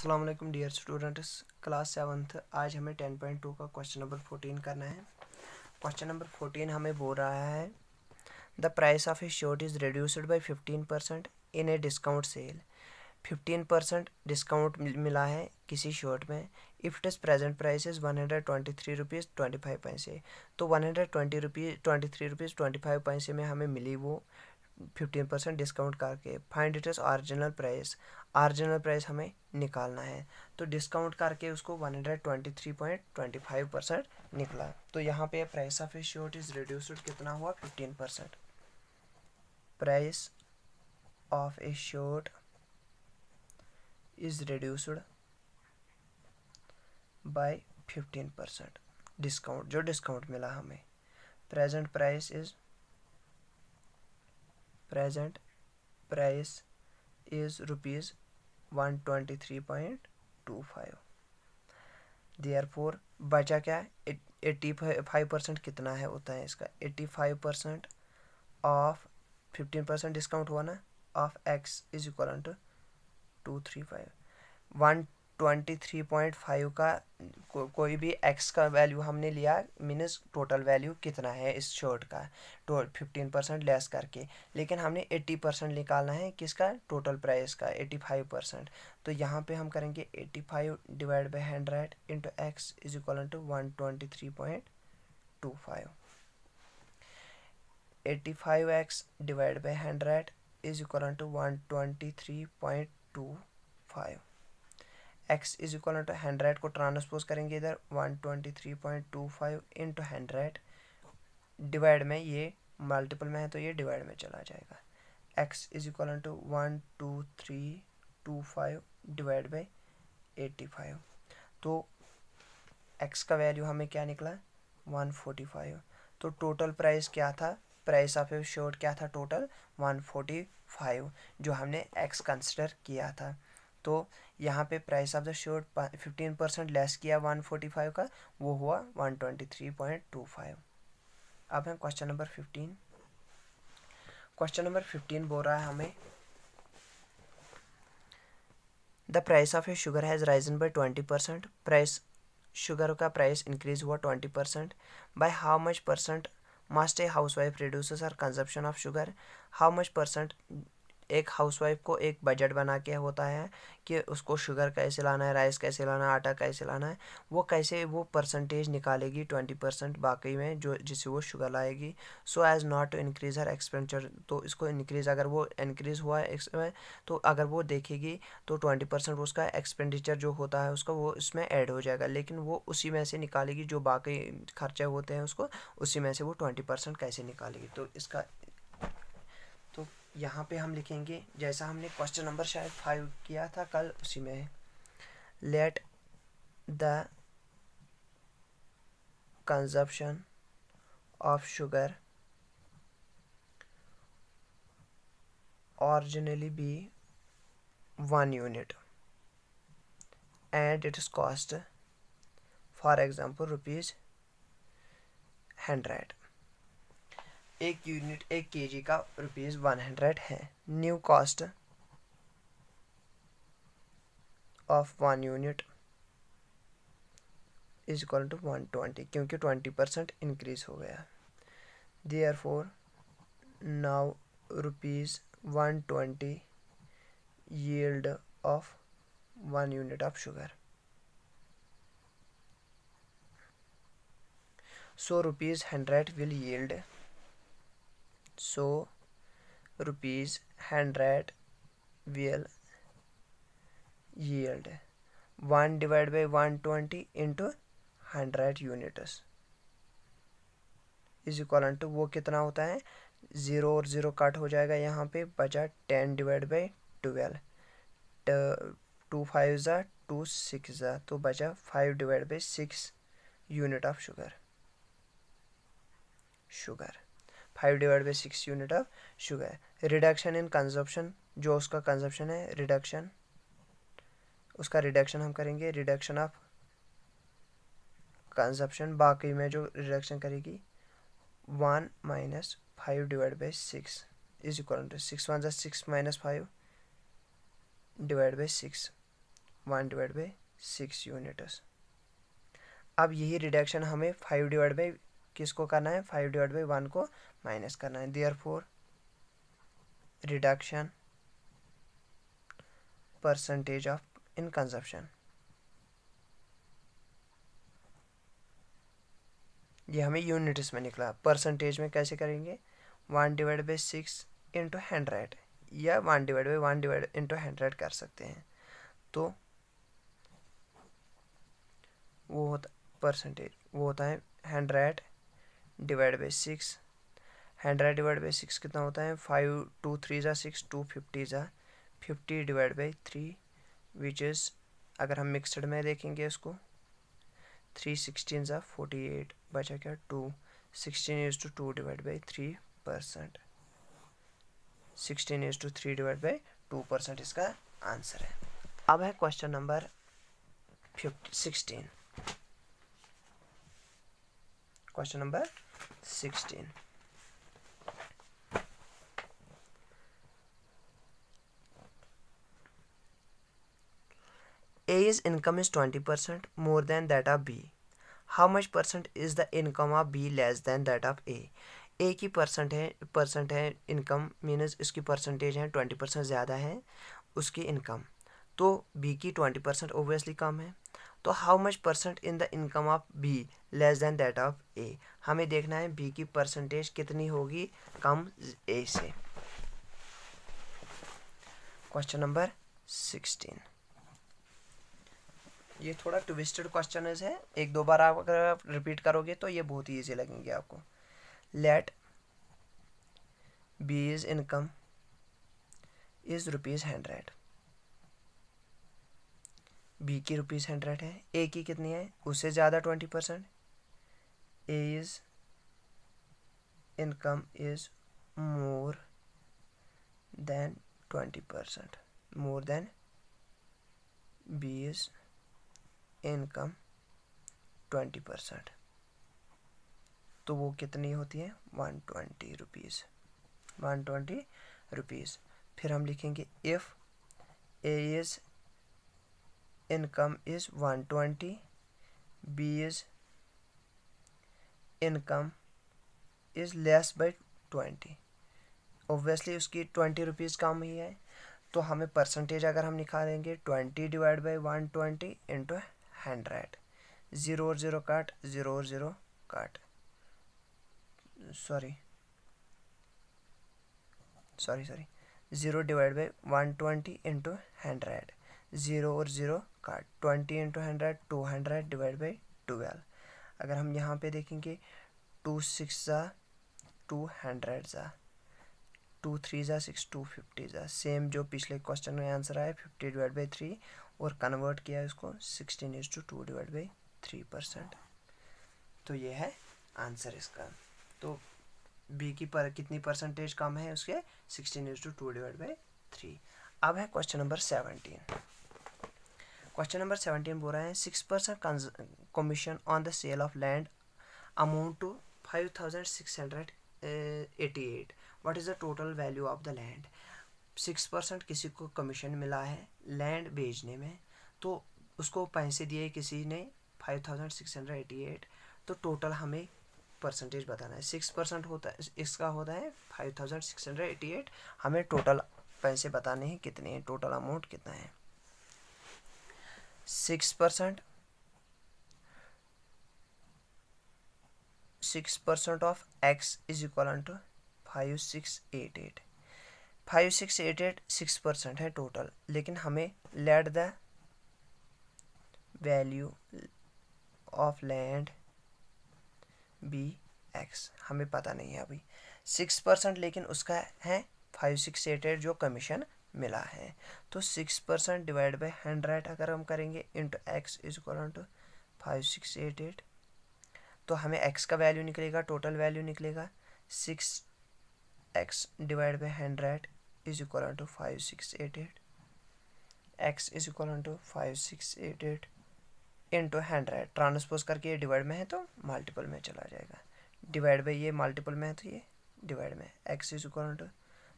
Aslam dear students class seventh आज हमें ten point two का क्वेश्चन नंबर फोर्टीन करना है क्वेश्चन नंबर फोर्टीन हमें बोल रहा है the price of a shirt is reduced by fifteen percent in a discount sale fifteen percent discount मिला है किसी शर्ट में if it is present price is one hundred twenty three rupees twenty five पैसे तो one hundred twenty rupees twenty three rupees twenty five पैसे में हमें मिली वो फिफ्टीन परसेंट डिस्काउंट करके find it is original price original price हमें निकालना है तो डिस्काउंट करके उसको one hundred twenty three point twenty five percent निकला तो यहाँ पे price of a shirt is reduced कितना हुआ fifteen percent price of a shirt is reduced by fifteen percent discount जो डिस्काउंट मिला हमें present price is present price is rupees 123.25 four बचा क्या एट्टी फाइव परसेंट कितना है होता है इसका eighty five percent of fifteen percent discount हुआ ना of x is equal to two three five one twenty three point five का को, कोई भी एक्स का वैल्यू हमने लिया मीन्स टोटल वैल्यू कितना है इस शर्ट का टो फिफ्टीन परसेंट लेस करके लेकिन हमने एट्टी परसेंट निकालना है किसका टोटल प्राइस का एट्टी फाइव परसेंट तो यहाँ पे हम करेंगे eighty five divide by hundred into x is equal to one twenty three point two five eighty five x divide by hundred is equal to one twenty three point two five x is equal to hundred को transpose करेंगे इधर one twenty three point two five into hundred divide में ये multiple में है तो ये divide में चला जाएगा x is equal to one two three two five divide by eighty five तो एक्स का वैल्यू हमें क्या निकला वन फोर्टी फाइव तो टोटल प्राइस क्या था प्राइस ऑफ योर शर्ट क्या था टोटल वन फोर्टी फाइव जो हमने एक्स कंसिडर किया था तो यहाँ पे price of the shirt fifteen percent less किया वन फोर्टी फाइव का वो हुआ one twenty three point two five अब है question number fifteen question number fifteen बोल रहा है हमें the price of a sugar has risen by twenty percent price sugar का प्राइस इंक्रीज हुआ twenty percent by how much percent must a housewife reduce her consumption of sugar how much percent एक housewife को एक budget बना के होता है कि उसको शुगर कैसे लाना है राइस कैसे लाना है आटा कैसे लाना है वो कैसे वो परसेंटेज निकालेगी ट्वेंटी परसेंट बाकी में जो जिससे वो शुगर लाएगी so as not to increase her expenditure तो इसको इंक्रीज़ अगर वो इंक्रीज़ हुआ है तो अगर वो देखेगी तो ट्वेंटी परसेंट उसका एक्सपेंडिचर जो होता है उसका वो इसमें ऐड हो जाएगा लेकिन वो उसी में से निकालेगी जो बाकी खर्चे होते हैं उसको उसी में से वो ट्वेंटी परसेंट कैसे निकालेगी तो इसका यहाँ पे हम लिखेंगे जैसा हमने क्वेश्चन नंबर शायद फाइव किया था कल उसी में let the consumption of sugar originally be one unit and its cost for example rupees hundred एक यूनिट एक के जी का रुपीज़ वन हंड्रेड है new cost of one unit is equal to one twenty क्योंकि twenty percent increase हो गया therefore now rupees one twenty yield of one unit of sugar so rupees hundred will yield so rupees hundred will divide 1 one twenty into into 100 units is equal to वो कितना होता है zero और zero cut हो जाएगा यहाँ पे बचा ten divide by twelve two five ज़ा टू सिक्स ज़ा तो बचा five divide by six unit of sugar sugar five divide by six unit of sugar reduction in consumption जो उसका कंजप्शन है रिडक्शन उसका रिडक्शन हम करेंगे रिडक्शन ऑफ कंजप्शन बाकी में जो रिडक्शन करेगी one minus five divide by six is equal to six one जै six minus five divide by six one divide by six units अब यही रिडक्शन हमें फाइव डिवाइड बाई किसको करना है फाइव डिवाइड बाई वन को minus करना है therefore reduction percentage of in consumption ये हमें यूनिट्स में निकला परसेंटेज में कैसे करेंगे one divide by six into hundred या one divide by one divide into hundred कर सकते हैं तो वो होता परसेंटेज वो होता है hundred divide by six hundred divide by six कितना होता है फाइव टू थ्री ज़ा सिक्स टू फिफ्टी ज़ा fifty divide by three which is अगर हम मिक्सड में देखेंगे इसको थ्री सिक्सटीन ज़ा फोर्टी एट बचा क्या two sixteen is two two divide by three percent sixteen is two three divide by two percent इसका आंसर है अब है question number fifty sixteen question number 16. A's income is 20% more than that of B. How much percent is the income of B less than that of A? A की percent है percent है income minus इसकी percentage है 20% percent ज़्यादा है उसकी income तो B की ट्वेंटी परसेंट ओबियसली कम है तो how much percent in the income of B less than that of A हमें देखना है बी की परसेंटेज कितनी होगी कम ए से क्वेश्चन नंबर सिक्सटीन ये थोड़ा ट्विस्टेड क्वेश्चन है एक दो बार आप अगर आप रिपीट करोगे तो ये बहुत ईजी लगेंगे आपको let B is income is rupees hundred B की रुपीज़ हंड्रेड है ए की कितनी है उससे ज़्यादा twenty percent A is income is more than twenty percent more than B is income twenty percent तो वो कितनी होती है one twenty rupees one twenty rupees फिर हम लिखेंगे if A is income is 120 B is income is less by twenty obviously उसकी twenty rupees कम ही है तो हमें परसेंटेज अगर हम निकालेंगे twenty divide by one twenty into hundred zero और ज़ीरो काट ज़ीरो और ज़ीरो काट sorry sorry sorry zero divide by one twenty into hundred zero और ज़ीरो काट twenty into hundred two hundred divide by twelve अगर हम यहाँ पे देखेंगे टू सिक्स ज़ा टू हंड्रेड ज़ा टू थ्री ज़ा सिक्स टू फिफ्टी ज़ा सेम जो पिछले क्वेश्चन में आंसर आया फिफ्टी डिवाइड बाई थ्री और कन्वर्ट किया इसको sixteen is two two divide by three percent तो ये है आंसर इसका तो बी की पर कितनी परसेंटेज कम है उसके sixteen is two two divide by three अब है question number seventeen question number seventeen बोल रहे हैं six percent commission on the sale of land amount to five thousand six hundred eighty eight what is the total value of the land six percent किसी को commission मिला है land बेचने में तो उसको पैसे दिए किसी ने five thousand six hundred eighty eight तो टोटल हमें परसेंटेज बताना है सिक्स परसेंट होता है इसका होता है five thousand six hundred eighty eight हमें टोटल पैसे बताने हैं कितने हैं टोटल अमाउंट कितना है six percent six percent of x is equal to five six eight eight five six eight eight six percent है टोटल लेकिन हमें let the value of land be x हमें पता नहीं है अभी सिक्स परसेंट लेकिन उसका है फाइव सिक्स एट एट जो कमीशन मिला है तो six percent divide by hundred अगर हम करेंगे into x is equal to five six eight eight तो हमें एक्स का वैल्यू निकलेगा टोटल वैल्यू निकलेगा six x divide by hundred is equal to five six eight eight x is equal to five six eight eight into hundred transpose करके ये divide में है तो मल्टीपल में चला जाएगा डिवाइड बाई ये मल्टीपल में है तो ये डिवाइड में x is equal to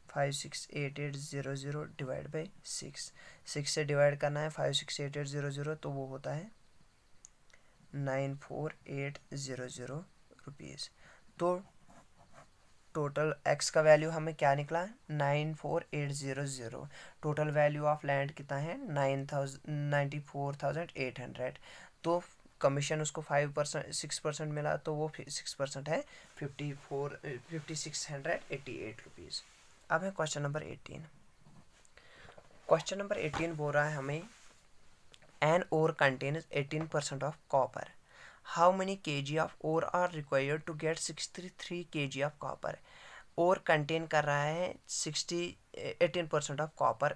five six eight eight zero zero divide by six six से डिवाइड करना है five six eight eight zero zero तो वो होता है nine four eight zero zero rupees तो टोटल एक्स का वैल्यू हमें क्या निकला nine four eight zero zero total value of land कितना है nine thousand ninety four thousand eight hundred तो कमीशन उसको फाइव परसेंट सिक्स परसेंट मिला तो वो सिक्स परसेंट है fifty four fifty six hundred eighty eight rupees अब है question number eighteen question number eighteen बोल रहा है हमें an ore contains eighteen percent of copper how of ore are required to get sixty three K G of copper और contain कर रहा है sixty eighteen percent of copper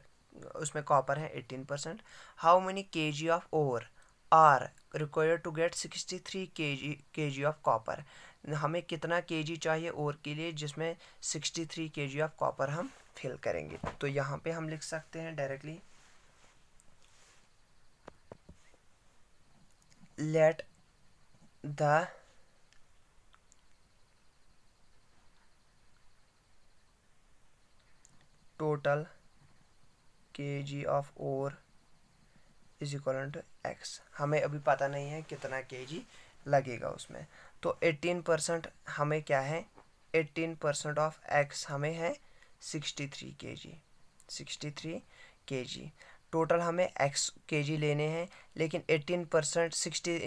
उसमें copper है eighteen percent how K G of ore are required to get sixty three K G के G of copper हमें कितना के चाहिए और के लिए जिसमें sixty three K of copper हम फिल करेंगे तो यहाँ पे हम लिख सकते हैं directly let the total K G of ore is equal to X हमें अभी पता नहीं है कितना के जी लगेगा उसमें तो एटीन परसेंट हमें क्या है एटीन परसेंट ऑफ एक्स हमें है सिक्सटी थ्री के जी सिक्सटी थ्री के जी टोटल हमें एक्स के जी लेने हैं लेकिन eighteen percent sixty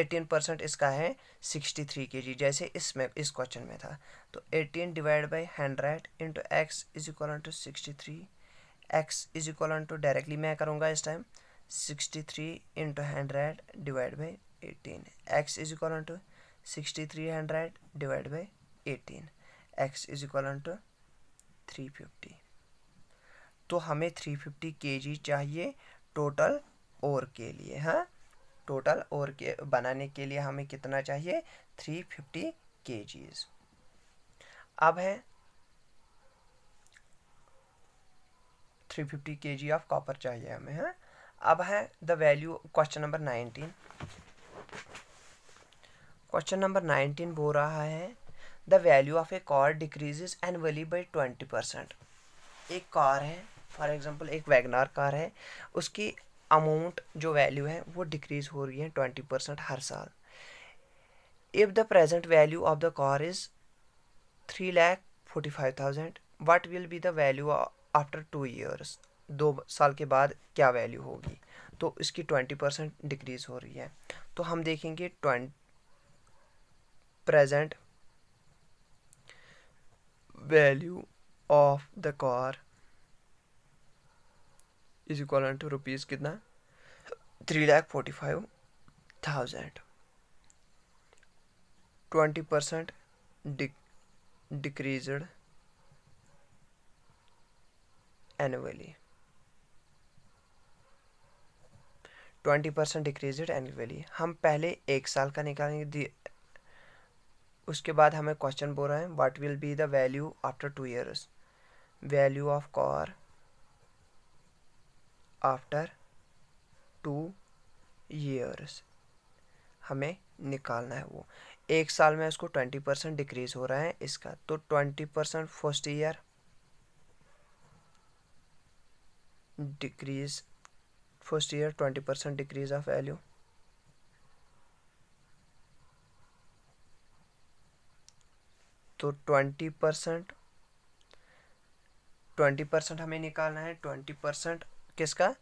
eighteen percent इसका है सिक्सटी थ्री के जी जैसे इसमें इस क्वेश्चन में था तो eighteen divide by hundred into x is equal to sixty three X is equal to directly मैं करूँगा इस time sixty three into hundred divide by eighteen X is equal to sixty three hundred divide by eighteen X is equal to three fifty तो हमें three fifty के जी चाहिए total और के लिए हाँ टोटल और के बनाने के लिए हमें कितना चाहिए थ्री फिफ्टी के जीज अब है थ्री फिफ्टी के जी ऑफ कॉपर चाहिए हमें हाँ अब है the value question number nineteen question number nineteen बो रहा है the value of a car decreases annually by twenty percent एक कार है फॉर एग्ज़ाम्पल एक वैगनार कार है उसकी अमाउंट जो वैल्यू है वो डिक्रीज हो रही है ट्वेंटी परसेंट हर साल if the present value of the car is three lakh forty five thousand what will be the value after two years दो साल के बाद क्या वैल्यू होगी तो इसकी ट्वेंटी परसेंट डिक्रीज़ हो रही है तो हम देखेंगे twenty present value of the car is equal to rupees कितना three lakh forty five thousand twenty percent annually twenty percent decrease annually हम पहले एक साल का निकालेंगे उसके बाद हमें क्वेश्चन बोल रहे हैं what will be the value after two years value of car after two years हमें निकालना है वो एक साल में उसको ट्वेंटी परसेंट डिक्रीज़ हो रहा है इसका तो twenty percent first year decrease first year twenty percent decrease of value तो ट्वेंटी परसेंट ट्वेंटी परसेंट हमें निकालना है ट्वेंटी परसेंट किसका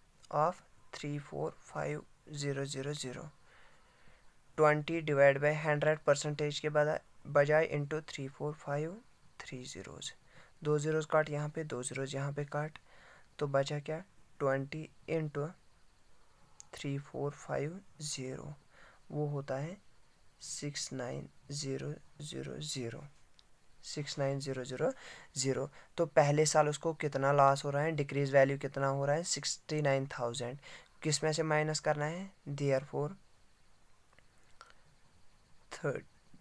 of three four five zero zero zero twenty divide by hundred percentage के बाद बजाय into three four five three zeros दो zeros काट यहाँ पे दो ज़ीरोज़ यहाँ पे काट तो बचा क्या twenty into three four five zero वो होता है six nine zero zero zero six nine zero zero zero तो पहले साल उसको कितना लॉस हो रहा है डिक्रीज वैल्यू कितना हो रहा है सिक्सटी नाइन थाउजेंड किस में से माइनस करना है therefore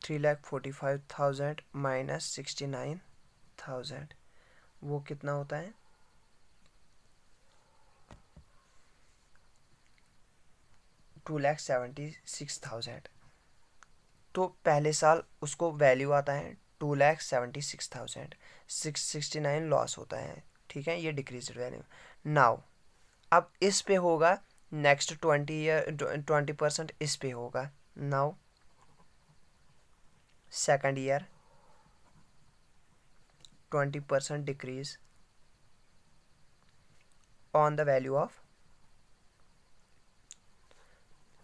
three lakh forty five thousand minus sixty nine thousand वो कितना होता है two lakh seventy six thousand तो पहले साल उसको वैल्यू आता है two lakh seventy six thousand six sixty nine loss होता है ठीक है ये डिक्रीज वैल्यू नाउ अब इस पे होगा next twenty year twenty percent इस पे होगा now second year twenty percent decrease on the value of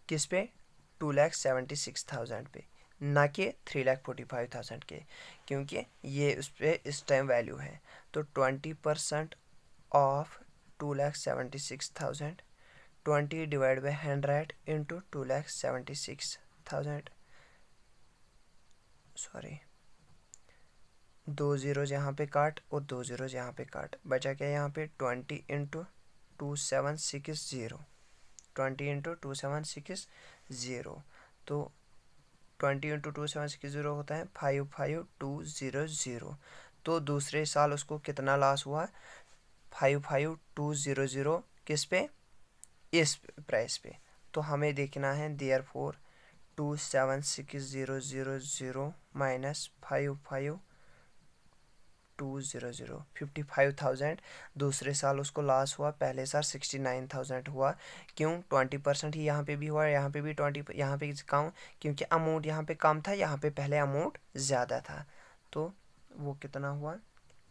किस पे two lakh seventy six thousand पे ना कि three lakh forty five thousand के क्योंकि ये उस पर इस टाइम वैल्यू है तो twenty percent of two lakh seventy six thousand twenty divide by hundred into two lakh seventy six thousand sorry दो ज़ीरो यहाँ पे काट और दो ज़ीरो यहाँ पे काट बचा क्या यहाँ पे twenty into two seven six zero twenty into two seven six zero तो twenty into two seven six zero होता है five five two zero zero तो दूसरे साल उसको कितना लॉस हुआ five five two zero zero किस पे इस प्राइस पे तो हमें देखना है therefore two seven six zero zero zero minus five five two zero zero fifty five thousand दूसरे साल उसको लॉस हुआ पहले साल सिक्सटी नाइन थाउजेंड हुआ क्यों ट्वेंटी परसेंट ही यहाँ पे भी हुआ यहाँ पे भी ट्वेंटी यहाँ पे कम क्योंकि अमाउंट यहाँ पे कम था यहाँ पे पहले अमाउंट ज़्यादा था तो वो कितना हुआ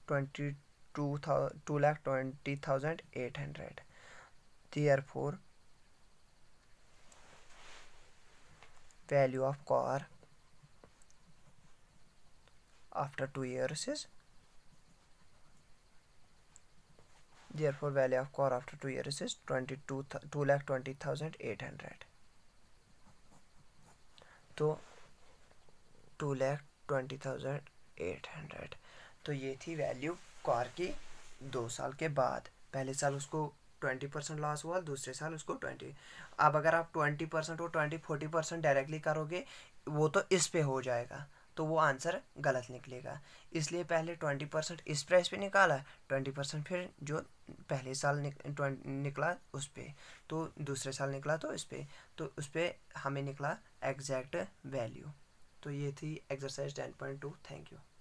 ट्वेंटी टू थाउ two lakh twenty thousand eight hundred therefore value of car after two years is therefore value of core after 2 years is 22 2 lakh 20800 तो two lakh twenty thousand eight hundred तो ये थी वैल्यू कार की दो साल के बाद पहले साल उसको ट्वेंटी परसेंट लॉस हुआ दूसरे साल उसको ट्वेंटी अब अगर आप ट्वेंटी परसेंट और ट्वेंटी फोर्टी परसेंट डायरेक्टली करोगे वो तो इस पे हो जाएगा तो वो आंसर गलत निकलेगा इसलिए पहले ट्वेंटी परसेंट इस प्राइस पे निकाला ट्वेंटी परसेंट फिर जो पहले साल निक, निकला उस पर तो दूसरे साल निकला तो इस पर तो उस पर हमें निकला एग्जैक्ट वैल्यू तो ये थी exercise ten point two thank you